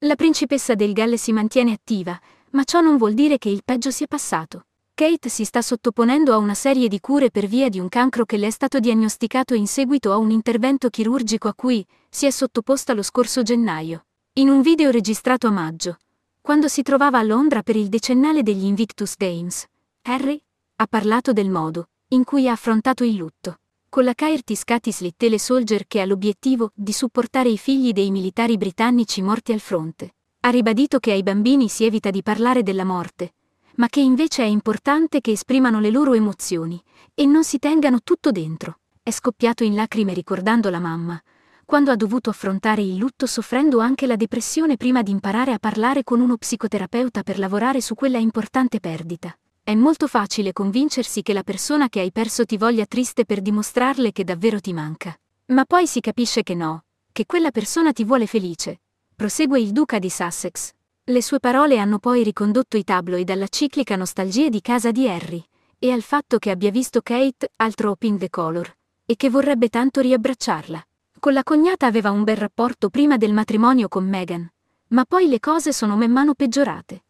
La principessa del Galle si mantiene attiva, ma ciò non vuol dire che il peggio sia passato. Kate si sta sottoponendo a una serie di cure per via di un cancro che le è stato diagnosticato in seguito a un intervento chirurgico a cui si è sottoposta lo scorso gennaio. In un video registrato a maggio, quando si trovava a Londra per il decennale degli Invictus Games, Harry ha parlato del modo in cui ha affrontato il lutto con la Caerty Scatis Littele Soldier che ha l'obiettivo di supportare i figli dei militari britannici morti al fronte. Ha ribadito che ai bambini si evita di parlare della morte, ma che invece è importante che esprimano le loro emozioni e non si tengano tutto dentro. È scoppiato in lacrime ricordando la mamma, quando ha dovuto affrontare il lutto soffrendo anche la depressione prima di imparare a parlare con uno psicoterapeuta per lavorare su quella importante perdita. È molto facile convincersi che la persona che hai perso ti voglia triste per dimostrarle che davvero ti manca. Ma poi si capisce che no, che quella persona ti vuole felice. Prosegue il duca di Sussex. Le sue parole hanno poi ricondotto i tabloid alla ciclica nostalgia di casa di Harry, e al fatto che abbia visto Kate, altro Pink the Color, e che vorrebbe tanto riabbracciarla. Con la cognata aveva un bel rapporto prima del matrimonio con Meghan, ma poi le cose sono man mano peggiorate.